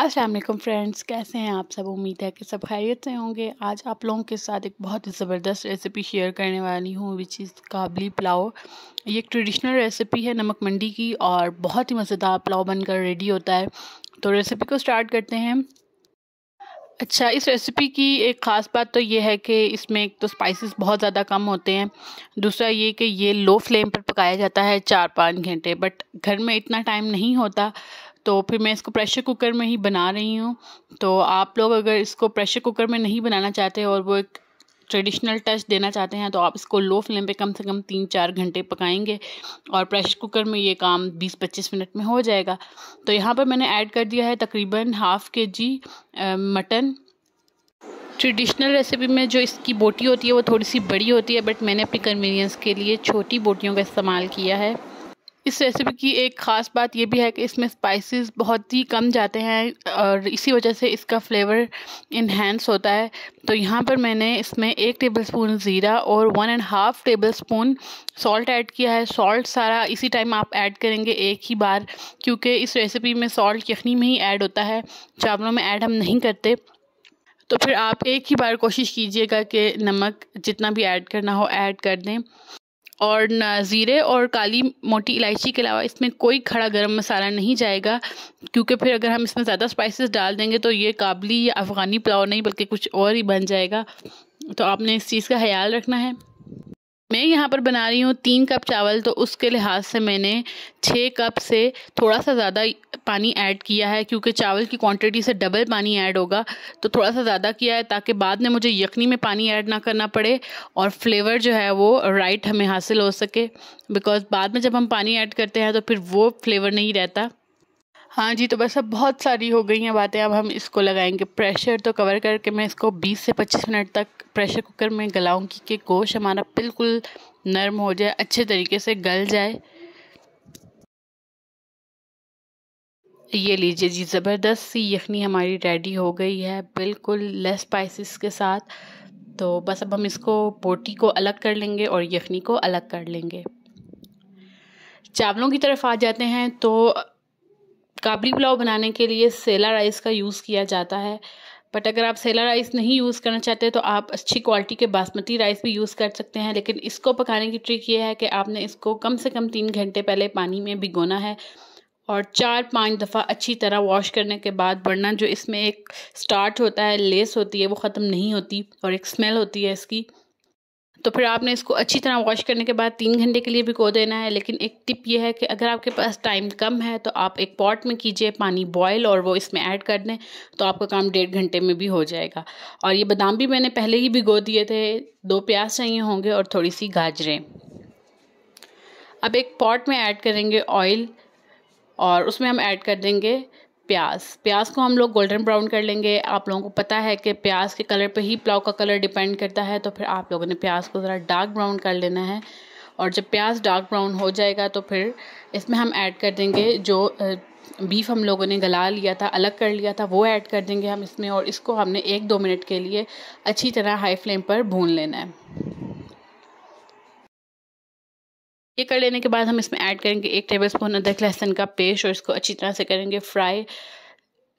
Aslam friends कैसे हैं आप सब उम्मीद है कि सब खैरियत से होंगे आज आप लोगों के साथ एक बहुत ही ज़बरदस्त रेसिपी शेयर करने वाली हूँ विच इज़ काबली पुलाव ये एक ट्रेडिशनल रेसिपी है नमक मंडी की और बहुत ही मज़ेदार पुलाव बनकर रेडी होता है तो रेसिपी को स्टार्ट करते हैं अच्छा इस रेसिपी की एक ख़ास बात तो ये है कि इसमें एक तो स्पाइसेस बहुत ज़्यादा कम होते हैं दूसरा ये कि ये लो फ्लेम पर पकाया जाता है चार पाँच घंटे बट घर में इतना टाइम नहीं होता तो फिर मैं इसको प्रेशर कुकर में ही बना रही हूँ तो आप लोग अगर इसको प्रेशर कुकर में नहीं बनाना चाहते और वो एक ट्रेडिशनल टच देना चाहते हैं तो आप इसको लो फ्लेम पे कम से कम तीन चार घंटे पकाएंगे और प्रेशर कुकर में ये काम 20-25 मिनट में हो जाएगा तो यहाँ पर मैंने ऐड कर दिया है तकरीबन हाफ के जी मटन ट्रेडिशनल रेसिपी में जो इसकी बोटी होती है वो थोड़ी सी बड़ी होती है बट मैंने अपनी कन्वीनियंस के लिए छोटी बोटियों का इस्तेमाल किया है इस रेसिपी की एक ख़ास बात यह भी है कि इसमें स्पाइसेस बहुत ही कम जाते हैं और इसी वजह से इसका फ्लेवर इन्हेंस होता है तो यहाँ पर मैंने इसमें एक टेबलस्पून ज़ीरा और one and half tablespoon salt add किया है सॉल्ट सारा इसी टाइम आप ऐड करेंगे एक ही बार क्योंकि इस रेसिपी में सॉल्ट यखनी में ही ऐड होता है चावलों में ऐड हम नहीं करते तो फिर आप एक ही बार कोशिश कीजिएगा कि नमक जितना भी ऐड करना हो ऐड कर दें और ज़ीरे और काली मोटी इलायची के अलावा इसमें कोई खड़ा गरम मसाला नहीं जाएगा क्योंकि फिर अगर हम इसमें ज़्यादा स्पाइसेस डाल देंगे तो ये काबली या अफ़गानी पुलाव नहीं बल्कि कुछ और ही बन जाएगा तो आपने इस चीज़ का ख्याल रखना है मैं यहाँ पर बना रही हूँ तीन कप चावल तो उसके लिहाज से मैंने छः कप से थोड़ा सा ज़्यादा पानी ऐड किया है क्योंकि चावल की क्वांटिटी से डबल पानी ऐड होगा तो थोड़ा सा ज़्यादा किया है ताकि बाद में मुझे यखनी में पानी ऐड ना करना पड़े और फ्लेवर जो है वो राइट हमें हासिल हो सके बिकॉज़ बाद में जब हम पानी ऐड करते हैं तो फिर वो फ्लेवर नहीं रहता हाँ जी तो बस अब बहुत सारी हो गई हैं बातें अब हम इसको लगाएंगे प्रेशर तो कवर करके मैं इसको 20 से 25 मिनट तक प्रेशर कुकर में गलाऊंगी कि गोश हमारा बिल्कुल नरम हो जाए अच्छे तरीके से गल जाए ये लीजिए जी ज़बरदस्त सी यखनी हमारी रेडी हो गई है बिल्कुल लेस स्पाइसिस के साथ तो बस अब हम इसको पोटी को अलग कर लेंगे और यखनी को अलग कर लेंगे चावलों की तरफ आ जाते हैं तो काबरी पुलाव बनाने के लिए सेला राइस का यूज़ किया जाता है बट अगर आप सेला राइस नहीं यूज़ करना चाहते तो आप अच्छी क्वालिटी के बासमती राइस भी यूज़ कर सकते हैं लेकिन इसको पकाने की ट्रिक ये है कि आपने इसको कम से कम तीन घंटे पहले पानी में भिगोना है और चार पांच दफ़ा अच्छी तरह वॉश करने के बाद वरना जो इसमें एक स्टार्ट होता है लेस होती है वो ख़त्म नहीं होती और एक स्मेल होती है इसकी तो फिर आपने इसको अच्छी तरह वॉश करने के बाद तीन घंटे के लिए भिगो देना है लेकिन एक टिप ये है कि अगर आपके पास टाइम कम है तो आप एक पॉट में कीजिए पानी बॉयल और वो इसमें ऐड कर दें तो आपका काम डेढ़ घंटे में भी हो जाएगा और ये बादाम भी मैंने पहले ही भिगो दिए थे दो प्याज चाहिए होंगे और थोड़ी सी गाजरें अब एक पॉट में ऐड करेंगे ऑयल और उसमें हम ऐड कर देंगे प्याज प्याज को हम लोग गोल्डन ब्राउन कर लेंगे आप लोगों को पता है कि प्याज के कलर पे ही पुलाव का कलर डिपेंड करता है तो फिर आप लोगों ने प्याज को ज़रा डार्क ब्राउन कर लेना है और जब प्याज डार्क ब्राउन हो जाएगा तो फिर इसमें हम ऐड कर देंगे जो बीफ हम लोगों ने गला लिया था अलग कर लिया था वो ऐड कर देंगे हम इसमें और इसको हमने एक दो मिनट के लिए अच्छी तरह हाई फ्लेम पर भून लेना है ये कर लेने के बाद हम इसमें ऐड करेंगे एक टेबल स्पून अदरक लहसुन का पेस्ट और इसको अच्छी तरह से करेंगे फ्राई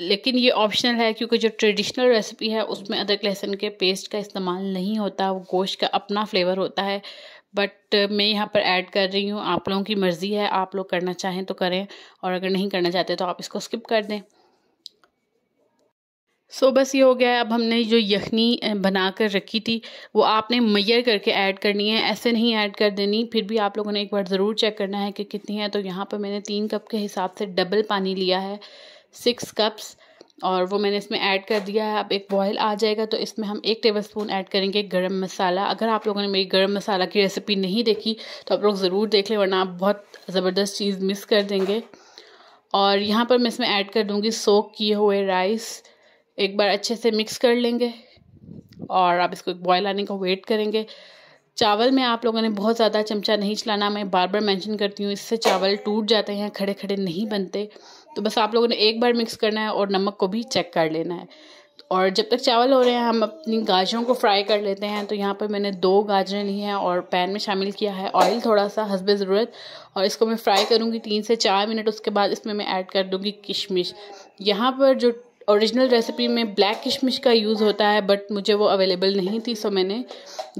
लेकिन ये ऑप्शनल है क्योंकि जो ट्रेडिशनल रेसिपी है उसमें अदरक लहसुन के पेस्ट का इस्तेमाल नहीं होता वो गोश्त का अपना फ्लेवर होता है बट मैं यहाँ पर ऐड कर रही हूँ आप लोगों की मर्ज़ी है आप लोग करना चाहें तो करें और अगर नहीं करना चाहते तो आप इसको स्किप कर दें सो so, बस ये हो गया है अब हमने जो यखनी बना कर रखी थी वो आपने मैयर करके ऐड करनी है ऐसे नहीं ऐड कर देनी फिर भी आप लोगों ने एक बार ज़रूर चेक करना है कि कितनी है तो यहाँ पर मैंने तीन कप के हिसाब से डबल पानी लिया है सिक्स कप्स और वो मैंने इसमें ऐड कर दिया है अब एक बॉयल आ जाएगा तो इसमें हम एक टेबल स्पून ऐड करेंगे गरम मसाला अगर आप लोगों ने मेरी गरम मसाला की रेसिपी नहीं देखी तो आप लोग ज़रूर देख लें वरना आप बहुत ज़बरदस्त चीज़ मिस कर देंगे और यहाँ पर मैं इसमें ऐड कर दूँगी सोक किए हुए राइस एक बार अच्छे से मिक्स कर लेंगे और आप इसको बॉयल आने का वेट करेंगे चावल में आप लोगों ने बहुत ज़्यादा चमचा नहीं चलाना मैं बार बार मेंशन करती हूँ इससे चावल टूट जाते हैं खड़े खड़े नहीं बनते तो बस आप लोगों ने एक बार मिक्स करना है और नमक को भी चेक कर लेना है और जब तक चावल हो रहे हैं हम अपनी गाजरों को फ्राई कर लेते हैं तो यहाँ पर मैंने दो गाजरें ली हैं और पैन में शामिल किया है ऑयल थोड़ा सा हंसबे ज़रूरत और इसको मैं फ्राई करूँगी तीन से चार मिनट उसके बाद इसमें मैं ऐड कर दूँगी किशमिश यहाँ पर जो ओरिजिनल रेसिपी में ब्लैक किशमिश का यूज़ होता है बट मुझे वो अवेलेबल नहीं थी सो मैंने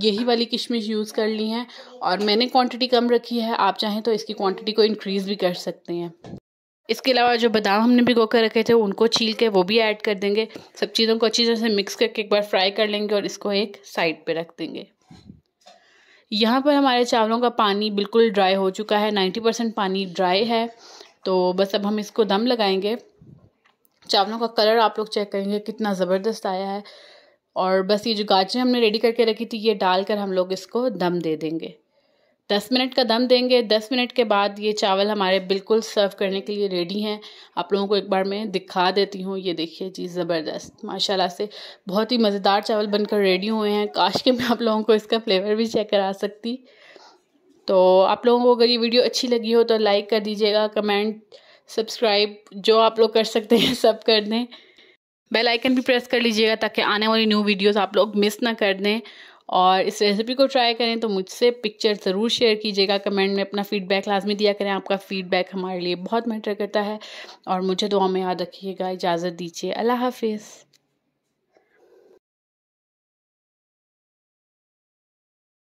यही वाली किशमिश यूज़ कर ली है और मैंने क्वांटिटी कम रखी है आप चाहें तो इसकी क्वांटिटी को इंक्रीज़ भी कर सकते हैं इसके अलावा जो बादाम हमने भिगो कर रखे थे उनको छील के वो भी ऐड कर देंगे सब चीज़ों को अच्छी तरह से मिक्स करके एक बार फ्राई कर लेंगे और इसको एक साइड पर रख देंगे यहाँ पर हमारे चावलों का पानी बिल्कुल ड्राई हो चुका है नाइन्टी परसेंट पानी ड्राई है तो बस अब हम इसको दम लगाएंगे चावलों का कलर आप लोग चेक करेंगे कितना ज़बरदस्त आया है और बस ये जो गाजरें हमने रेडी करके रखी थी ये डालकर हम लोग इसको दम दे देंगे दस मिनट का दम देंगे दस मिनट के बाद ये चावल हमारे बिल्कुल सर्व करने के लिए रेडी हैं आप लोगों को एक बार मैं दिखा देती हूँ ये देखिए जी ज़बरदस्त माशाल्लाह से बहुत ही मज़ेदार चावल बनकर रेडी हुए हैं काश के मैं आप लोगों को इसका फ्लेवर भी चेक करा सकती तो आप लोगों को अगर ये वीडियो अच्छी लगी हो तो लाइक कर दीजिएगा कमेंट सब्सक्राइब जो आप लोग कर सकते हैं सब कर दें बेल आइकन भी प्रेस कर लीजिएगा ताकि आने वाली न्यू वीडियोस आप लोग मिस ना कर दें और इस रेसिपी को ट्राई करें तो मुझसे पिक्चर ज़रूर शेयर कीजिएगा कमेंट में अपना फ़ीडबैक लाजमी दिया करें आपका फ़ीडबैक हमारे लिए बहुत मैटर करता है और मुझे दुआ में याद रखिएगा इजाज़त दीजिए अल्लाह हाफिज़